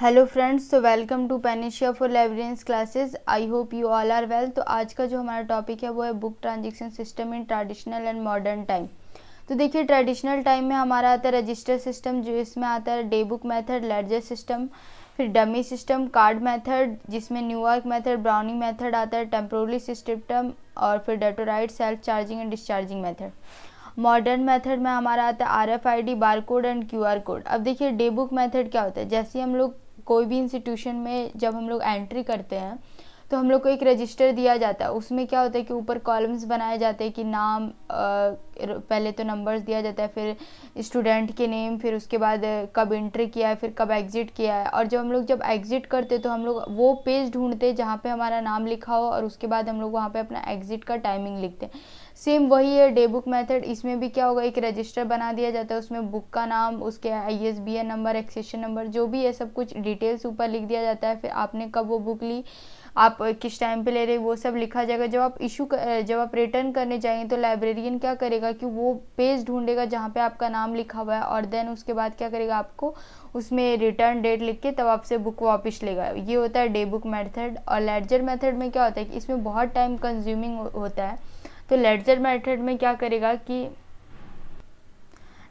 hello friends तो welcome to Panacea for librarians classes I hope you all are well तो आज का जो हमारा टॉपिक है वो है book transaction system in traditional and modern time तो देखिए ट्रेडिशनल टाइम में हमारा आता है रजिस्टर सिस्टम जो इसमें आता है day book method ledger system फिर डमी सिस्टम कार्ड मैथड जिसमें न्यूयॉर्क मैथड ब्राउनिंग मैथड आता है टेम्प्रोली सिस्टम और फिर Detroit self charging and discharging method modern method में हमारा आता है R F I D bar code and Q R code अब देखिए डे बुक मेथड क्या होता है जैसे हम लोग कोई भी इंस्टीट्यूशन में जब हम लोग एंट्री करते हैं तो हम लोग को एक रजिस्टर दिया जाता है उसमें क्या होता है कि ऊपर कॉलम्स बनाए जाते हैं कि नाम पहले तो नंबर्स दिया जाता है फिर स्टूडेंट के नेम फिर उसके बाद कब इंटर किया है फिर कब एग्ज़िट किया है और जब हम लोग जब एग्ज़िट करते तो हम लोग वो पेज ढूंढते जहाँ पर हमारा नाम लिखा हो और उसके बाद हम लोग वहाँ पर अपना एग्ज़िट का टाइमिंग लिखते हैं सेम वही है डे बुक मैथड इसमें भी क्या होगा एक रजिस्टर बना दिया जाता है उसमें बुक का नाम उसके आई नंबर एक्सेशन नंबर जो भी है सब कुछ डिटेल्स ऊपर लिख दिया जाता है फिर आपने कब वो बुक ली आप किस टाइम पे ले रहे वो सब लिखा जाएगा जब आप इशू जब आप रिटर्न करने जाएंगे तो लाइब्रेरियन क्या करेगा कि वो पेज ढूंढेगा जहाँ पे आपका नाम लिखा हुआ है और देन उसके बाद क्या करेगा आपको उसमें रिटर्न डेट लिख के तब आपसे बुक वापस लेगा ये होता है डे बुक मैथड और लेडजर मैथड में क्या होता है कि इसमें बहुत टाइम कंज्यूमिंग होता है तो लेडजर मैथड में क्या करेगा कि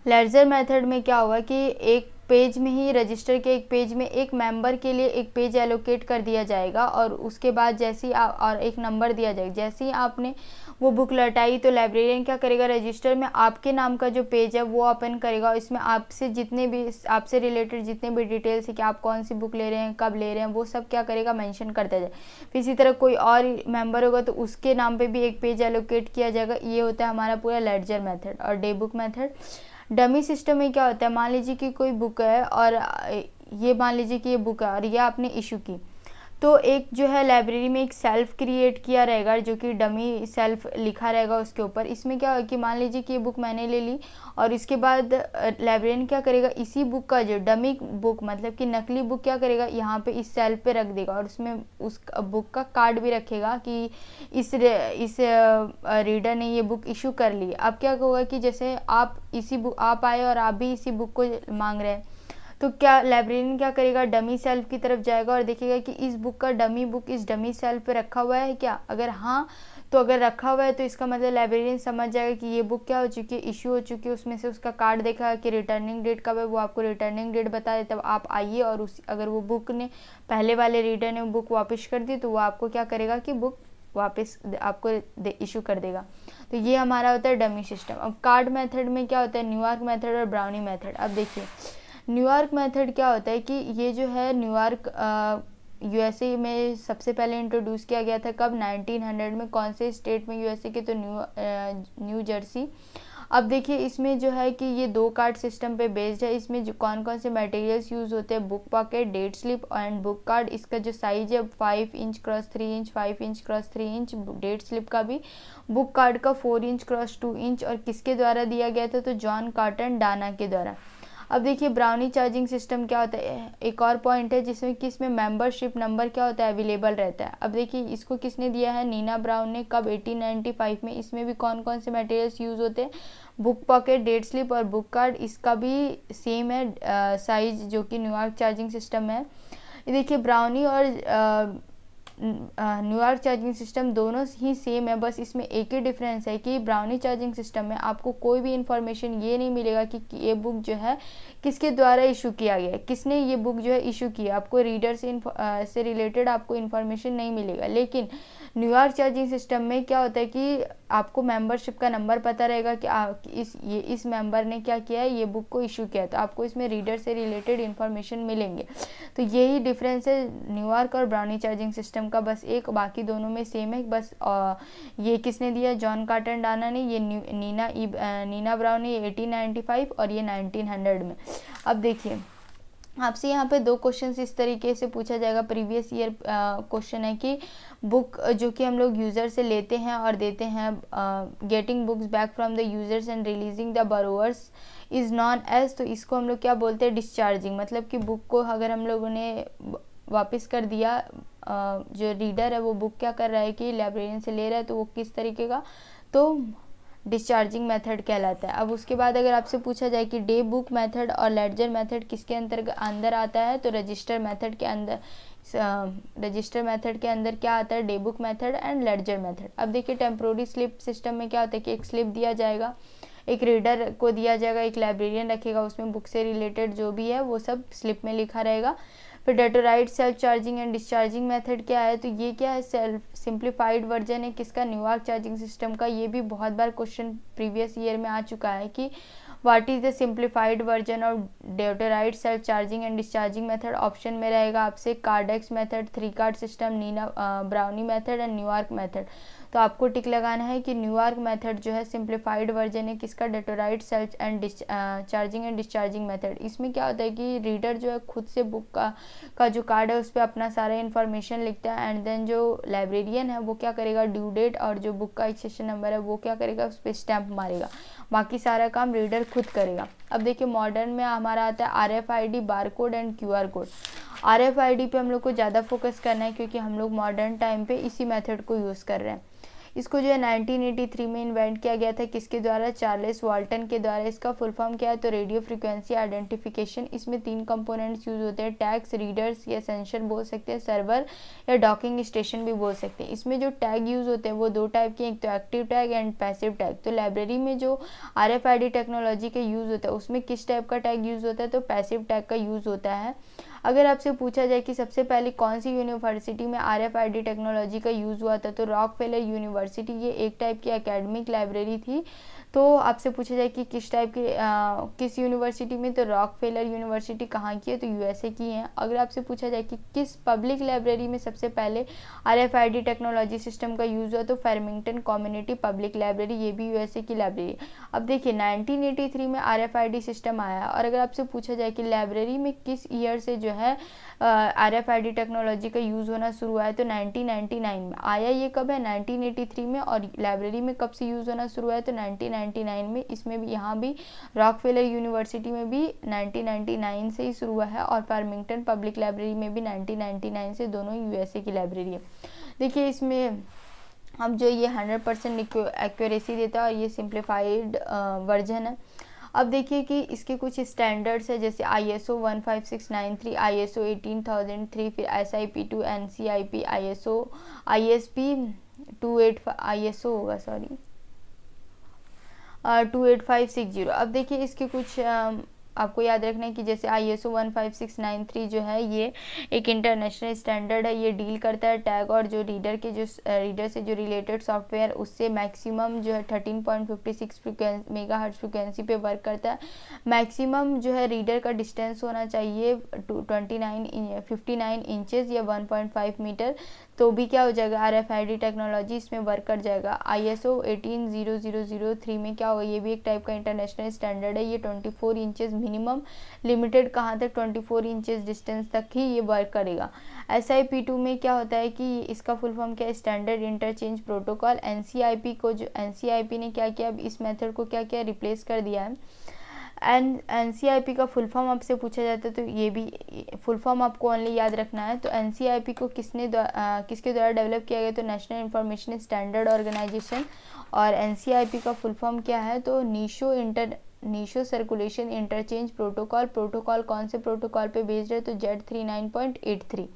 लेडजर मैथड में क्या हुआ कि एक पेज में ही रजिस्टर के एक पेज में एक मेंबर के लिए एक पेज एलोकेट कर दिया जाएगा और उसके बाद जैसे ही और एक नंबर दिया जाएगा जैसे ही आपने वो बुक लौटाई तो लाइब्रेरियन क्या करेगा रजिस्टर में आपके नाम का जो पेज है वो ओपन करेगा और इसमें आपसे जितने भी आपसे रिलेटेड जितने भी डिटेल्स है कि आप कौन सी बुक ले रहे हैं कब ले रहे हैं वो सब क्या करेगा मैंशन कर जाए फिर इसी तरह कोई और मेम्बर होगा तो उसके नाम पर भी एक पेज एलोकेट किया जाएगा ये होता है हमारा पूरा लेडजर मैथड और day book method dummy system में क्या होता है मान लीजिए कि कोई बुक है और ये मान लीजिए कि ये बुक है और ये आपने इशू की तो एक जो है लाइब्रेरी में एक सेल्फ क्रिएट किया रहेगा जो कि डमी सेल्फ लिखा रहेगा उसके ऊपर इसमें क्या होगा कि मान लीजिए कि ये बुक मैंने ले ली और इसके बाद लाइब्रेरियन क्या करेगा इसी बुक का जो डमी बुक मतलब कि नकली बुक क्या करेगा यहाँ पे इस सेल्फ पे रख देगा और उसमें उस बुक का कार्ड भी रखेगा कि इस इस रीडर ने ये बुक इशू कर ली अब क्या होगा कि जैसे आप इसी बुक आप आए और आप भी इसी बुक को मांग रहे हैं तो क्या लाइब्रेरियन क्या करेगा डमी सेल्फ की तरफ जाएगा और देखेगा कि इस बुक का डमी बुक इस डमी सेल्फ पर रखा हुआ है क्या अगर हाँ तो अगर रखा हुआ है तो इसका मतलब लाइब्रेरियन समझ जाएगा कि ये बुक क्या हो चुकी है इशू हो चुकी है उसमें से उसका कार्ड देखा कि रिटर्निंग डेट कब है वो आपको रिटर्निंग डेट बता दे तब आप आइए और उस अगर वो बुक ने पहले वाले रीडर ने बुक वापस कर दी तो वो आपको क्या करेगा कि बुक वापस आपको इशू कर देगा तो ये हमारा होता है डमी सिस्टम अब कार्ड मेथड में क्या होता है न्यूयॉर्क मेथड और ब्राउनी मेथड अब देखिए न्यूयॉर्क मेथड क्या होता है कि ये जो है न्यूयॉर्क यूएसए में सबसे पहले इंट्रोड्यूस किया गया था कब 1900 में कौन से स्टेट में यूएसए के तो न्यू न्यू जर्सी अब देखिए इसमें जो है कि ये दो कार्ड सिस्टम पे बेस्ड है इसमें जो कौन कौन से मटेरियल्स यूज़ होते हैं book pocket date slip and book card इसका जो साइज है five inch cross three inch five inch cross three inch date slip का भी बुक कार्ड का four inch cross two inch और किसके द्वारा दिया गया था तो जॉन कार्टन डाना के द्वारा अब देखिए ब्राउनी चार्जिंग सिस्टम क्या होता है एक और पॉइंट है जिसमें किस में मेंबरशिप नंबर क्या होता है अवेलेबल रहता है अब देखिए इसको किसने दिया है नीना ब्राउन ने कब 1895 में इसमें भी कौन कौन से मटेरियल्स यूज़ होते हैं बुक पॉकेट डेट स्लिप और बुक कार्ड इसका भी सेम है साइज जो कि न्यूयॉर्क चार्जिंग सिस्टम है देखिए ब्राउनी और आ, न्यूयॉर्क चार्जिंग सिस्टम दोनों ही सेम है बस इसमें एक ही डिफरेंस है कि ब्राउनी चार्जिंग सिस्टम में आपको कोई भी इन्फॉर्मेशन ये नहीं मिलेगा कि ये बुक जो है किसके द्वारा इशू किया गया है किसने ये बुक जो है इशू किया आपको रीडर से से रिलेटेड आपको इन्फॉर्मेशन नहीं मिलेगा लेकिन न्यूयॉर्क चार्जिंग सिस्टम में क्या होता है कि आपको मेंबरशिप का नंबर पता रहेगा कि आ, इस ये इस मेंबर ने क्या किया है ये बुक को इशू किया है तो आपको इसमें रीडर से रिलेटेड इन्फॉर्मेशन मिलेंगे तो यही डिफरेंस है न्यूयॉर्क और ब्राउनी चार्जिंग सिस्टम का बस एक बाकी दोनों में सेम है बस ये किसने दिया जॉन कार्टन डाना ने ये नीना नीना ब्राउन ने ये 1895 और ये 1900 में अब देखिए आपसे यहाँ पे दो क्वेश्चंस इस तरीके से पूछा जाएगा प्रीवियस ईयर क्वेश्चन है कि बुक जो कि हम लोग यूज़र से लेते हैं और देते हैं getting books back from the users and releasing the borrowers is known as तो इसको हम लोग क्या बोलते हैं डिस्चार्जिंग मतलब कि बुक को अगर हम लोगों ने वापस कर दिया जो रीडर है वो बुक क्या कर रहा है कि लाइब्रेरियन से ले रहा है तो वो किस तरीके का तो डिस्चार्जिंग मेथड कहलाता है अब उसके बाद अगर आपसे पूछा जाए कि डे बुक मेथड और लेडजर मेथड किसके अंदर अंदर आता है तो रजिस्टर मेथड के अंदर रजिस्टर मेथड के अंदर क्या आता है day book method and ledger method अब देखिए टेम्प्रोरी स्लिप सिस्टम में क्या होता है कि एक स्लिप दिया जाएगा एक रीडर को दिया जाएगा एक लाइब्रेरियन रखेगा उसमें बुक से रिलेटेड जो भी है वो सब स्लिप में लिखा रहेगा फिर Detroit self charging and discharging method क्या है तो ये क्या है सेल्फ सिंप्लीफाइड वर्जन है किसका न्यूयॉर्क चार्जिंग सिस्टम का ये भी बहुत बार क्वेश्चन प्रीवियस ईयर में आ चुका है कि what is the simplified version of Detroit self charging and discharging method option में रहेगा आपसे Kardex method three card system नीना Browne method and Newark method तो आपको टिक लगाना है कि न्यूयॉर्क मेथड जो है सिंप्लीफाइड वर्जन है किसका Detroit self and charging and discharging method इसमें क्या होता है कि रीडर जो है खुद से बुक का का जो कार्ड है उस पर अपना सारा इन्फॉर्मेशन लिखता है एंड देन जो लाइब्रेरियन है वो क्या करेगा ड्यू डेट और जो बुक का एक्सेशन नंबर है वो क्या करेगा उस पर स्टैंप मारेगा बाकी सारा काम रीडर खुद करेगा अब देखिए मॉडर्न में हमारा आता है R F I D bar code and Q R code R F I D पर हम लोग को ज़्यादा फोकस करना है क्योंकि हम लोग मॉडर्न टाइम पे इसी मेथड को यूज़ कर रहे हैं इसको जो है 1983 में इन्वेंट किया गया था किसके द्वारा चार्लेस वाल्टन के द्वारा इसका फुल फॉर्म क्या है तो रेडियो फ्रिक्वेंसी आइडेंटिफिकेशन इसमें तीन कंपोनेंट्स यूज होते हैं टैग्स रीडर्स या सेंसर बोल सकते हैं सर्वर या डॉकिंग स्टेशन भी बोल सकते हैं इसमें जो टैग यूज होते हैं वो दो टाइप के एक तो active tag and passive tag तो लाइब्रेरी में जो आर टेक्नोलॉजी का यूज़ होता है उसमें किस टाइप का टैग यूज़ होता है तो पैसिव टैग का यूज़ होता है अगर आपसे पूछा जाए कि सबसे पहले कौन सी यूनिवर्सिटी में आर एफ टेक्नोलॉजी का यूज़ हुआ था तो रॉक यूनिवर्सिटी ये एक टाइप की अकेडमिक लाइब्रेरी थी तो आपसे पूछा जाए कि किस टाइप की किस यूनिवर्सिटी में तो रॉक फेलर यूनिवर्सिटी कहाँ की है तो यूएसए की है अगर आपसे पूछा जाए कि किस पब्लिक लाइब्रेरी में सबसे पहले आरएफआईडी टेक्नोलॉजी सिस्टम का यूज़ हुआ तो फैरमिंगटन कम्युनिटी पब्लिक लाइब्रेरी ये भी यूएसए की लाइब्रेरी है अब देखिए नाइनटीन में आर सिस्टम आया और अगर आपसे पूछा जाए कि लाइब्रेरी में किस ईयर से जो है आरएफआईडी टेक्नोलॉजी का यूज़ होना शुरू हुआ है तो नाइनटीन में आया ये कब है नाइनटीन में और लाइब्रेरी में कब से यूज़ होना शुरू हुआ है तो नाइनटीन 1999 में इसमें भी यहाँ भी रॉकफेलर यूनिवर्सिटी में भी 1999 से ही शुरू हुआ है और फार्मिंगटन पब्लिक लाइब्रेरी में भी 1999 से दोनों यूएसए की लाइब्रेरी है देखिए इसमें अब जो ये 100 परसेंट एक्यूरेसी देता है और ये सिंप्लीफाइड वर्जन है अब देखिए कि इसके कुछ स्टैंडर्ड्स है जैसे I S O one five six nine three I S O eighteen thousand three फिर S I P two N C I P I S O I S P two eight I S O होगा sorry two eight five six zero अब देखिए इसके कुछ um, आपको याद रखना है कि जैसे आई एस ओ जो है ये एक इंटरनेशनल स्टैंडर्ड है ये डील करता है टैग और जो रीडर के जो रीडर से जो रिलेटेड सॉफ्टवेयर उससे मैक्सिमम जो है 13.56 point fifty six frequency megahertz frequency पे वर्क करता है मैक्सिमम जो है रीडर का डिस्टेंस होना चाहिए twenty nine fifty nine inches या वन पॉइंट फाइव मीटर तो भी क्या हो जाएगा R F I D technology इसमें वर्क कर जाएगा I S O eighteen zero zero zero three में क्या होगा ये भी एक टाइप का इंटरनेशनल स्टैंडर्ड है ये twenty four inches minimum limited कहाँ तक 24 इंचज़ डिस्टेंस तक ही ये वर्क करेगा एस आई पी टू में क्या होता है कि इसका फुल फॉर्म क्या है standard interchange protocol N C I P को जो एन सी आई पी ने क्या किया अब इस मेथड को क्या किया रिप्लेस कर दिया है N N C I P का फुल फॉर्म आपसे पूछा जाता है तो ये भी फुल फॉर्म आपको ओनली याद रखना है तो एन सी आई पी को किसने द्वारा किसके द्वारा डेवलप किया गया तो नेशनल इंफॉर्मेशन स्टैंडर्ड ऑर्गेनाइजेशन और एन सी आई पी का फुल फॉर्म क्या है तो NISO inter NISO circulation interchange protocol protocol कौन से प्रोटोकॉल पे बेस्ड है तो Z three nine point eight three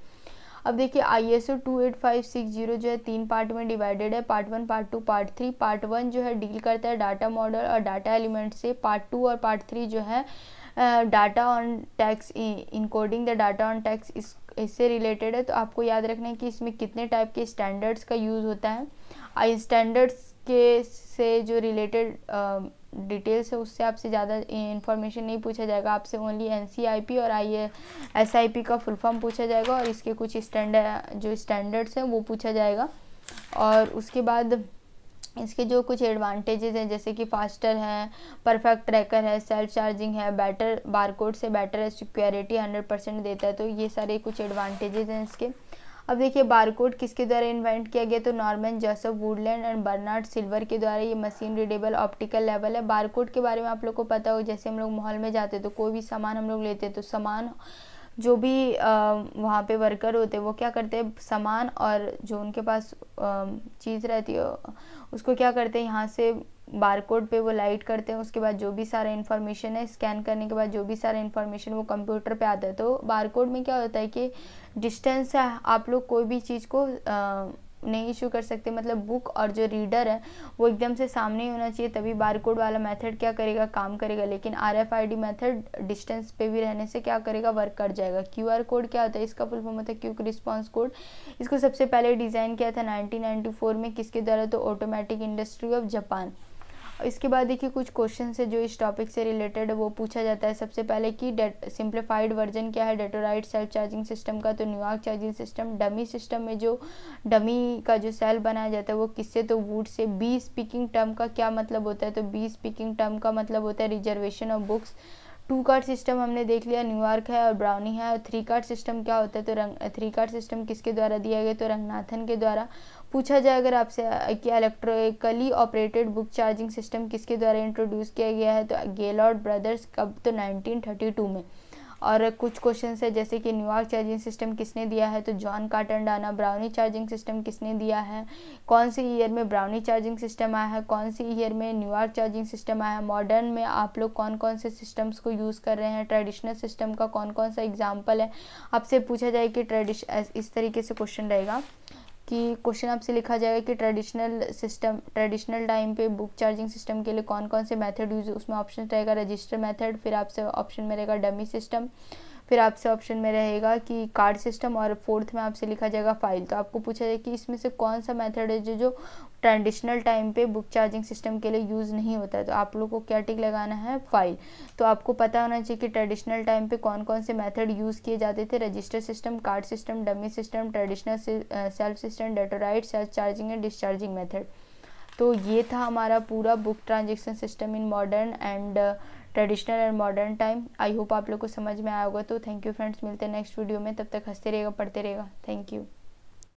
अब देखिए I S O two eight five six zero जो है तीन पार्ट में डिवाइडेड है part one part two part three part one जो है डील करता है डाटा मॉडल और डाटा एलिमेंट से पार्ट टू और पार्ट थ्री जो है data on tax encoding the data on tax इस इससे रिलेटेड है तो आपको याद रखना है कि इसमें कितने टाइप के स्टैंडर्ड्स का यूज़ होता है स्टैंडर्ड्स के से जो रिलेटेड डिटेल्स है उससे आपसे ज़्यादा इन्फॉर्मेशन नहीं पूछा जाएगा आपसे ओनली एन और आई एस का फुल फॉर्म पूछा जाएगा और इसके कुछ स्टैंड जो स्टैंडर्ड्स हैं वो पूछा जाएगा और उसके बाद इसके जो कुछ एडवांटेजेस हैं जैसे कि फास्टर है परफेक्ट ट्रैकर है सेल्फ चार्जिंग है बैटर बारकोड से बैटर है सिक्योरिटी हंड्रेड परसेंट देता है तो ये सारे कुछ एडवांटेजेस हैं इसके अब देखिए बारकोड किसके द्वारा इन्वेंट किया गया तो Norman Joseph Woodland and Bernard Silver के द्वारा ये मशीन रीडेबल ऑप्टिकल लेवल है बारकोड के बारे में आप लोग को पता हो जैसे हम लोग मॉल में जाते तो कोई भी सामान हम लोग लेते तो सामान जो भी वहाँ पे वर्कर होते हैं वो क्या करते हैं सामान और जो उनके पास चीज़ रहती है उसको क्या करते हैं यहाँ से बार कोड पे वो लाइट करते हैं उसके बाद जो भी सारा इन्फॉर्मेशन है स्कैन करने के बाद जो भी सारा इन्फॉर्मेशन वो कंप्यूटर पे आता है तो बारकोड में क्या होता है कि डिस्टेंस आप लोग कोई भी चीज़ को आ, नहीं इशू कर सकते मतलब बुक और जो रीडर है वो एकदम से सामने ही होना चाहिए तभी बार कोड वाला मेथड क्या करेगा काम करेगा लेकिन R F I D method distance पे भी रहने से क्या करेगा वर्क कर जाएगा क्यू आर कोड क्या होता है इसका फुल फॉर्म होता है क्यूक रिस्पॉन्स कोड इसको सबसे पहले डिज़ाइन किया था नाइनटीन नाइनटी फोर में किसके द्वारा तो ऑटोमेटिक इंडस्ट्री ऑफ जापान इसके बाद देखिए कुछ क्वेश्चन है जो इस टॉपिक से रिलेटेड वो पूछा जाता है सबसे पहले कि सिंप्लीफाइड वर्जन क्या है डेटोराइट सेल्फ चार्जिंग सिस्टम का तो Newark charging system dummy system में जो डमी का जो सेल बनाया जाता है वो किससे तो would say be speaking term का क्या मतलब होता है तो बी स्पीकिंग टर्म का मतलब होता है reservation of books two card system हमने देख लिया न्यूयॉर्क है और ब्राउनी है और थ्री कार्ड सिस्टम क्या होता है तो रंग थ्री कार्ड सिस्टम किसके द्वारा दिया गया तो रंगनाथन के द्वारा पूछा जाए अगर आपसे कि electrically operated book charging system किसके द्वारा इंट्रोड्यूस किया गया है तो गेलॉर्ड ब्रदर्स कब तो 1932 में और कुछ क्वेश्चन है जैसे कि न्यूयॉर्क चार्जिंग सिस्टम किसने दिया है तो John Cotton Dana Browne charging system किसने दिया है कौन से ईयर में ब्राउनी चार्जिंग सिस्टम आया है कौन से ईयर में न्यूयॉर्क चार्जिंग सिस्टम आया है मॉडर्न में आप लोग कौन कौन से सिस्टम्स को यूज़ कर रहे हैं ट्रेडिशनल सिस्टम का कौन कौन सा एग्जाम्पल है आपसे पूछा जाए कि ट्रेडिश इस तरीके से क्वेश्चन रहेगा कि क्वेश्चन आपसे लिखा जाएगा कि ट्रेडिशनल सिस्टम ट्रेडिशनल टाइम पे बुक चार्जिंग सिस्टम के लिए कौन कौन से मेथड यूज उसमें ऑप्शन रहेगा रजिस्टर मेथड फिर आपसे ऑप्शन में रहेगा डमी सिस्टम फिर आपसे ऑप्शन में रहेगा कि कार्ड सिस्टम और फोर्थ में आपसे लिखा जाएगा फाइल तो आपको पूछा जाए कि इसमें से कौन सा मेथड है जो जो ट्रेडिशनल टाइम पे बुक चार्जिंग सिस्टम के लिए यूज़ नहीं होता है तो आप लोगों को क्या टिक लगाना है फाइल तो आपको पता होना चाहिए कि ट्रेडिशनल टाइम पे कौन कौन से मेथड यूज़ किए जाते थे register system card system dummy system traditional self system डेटोराइट self charging and discharging method तो ये था हमारा पूरा book transaction system in modern and traditional and modern time I hope आप लोग को समझ में आया होगा तो थैंक यू फ्रेंड्स मिलते हैं नेक्स्ट वीडियो में तब तक हंसते रहेगा पढ़ते रहेगा थैंक यू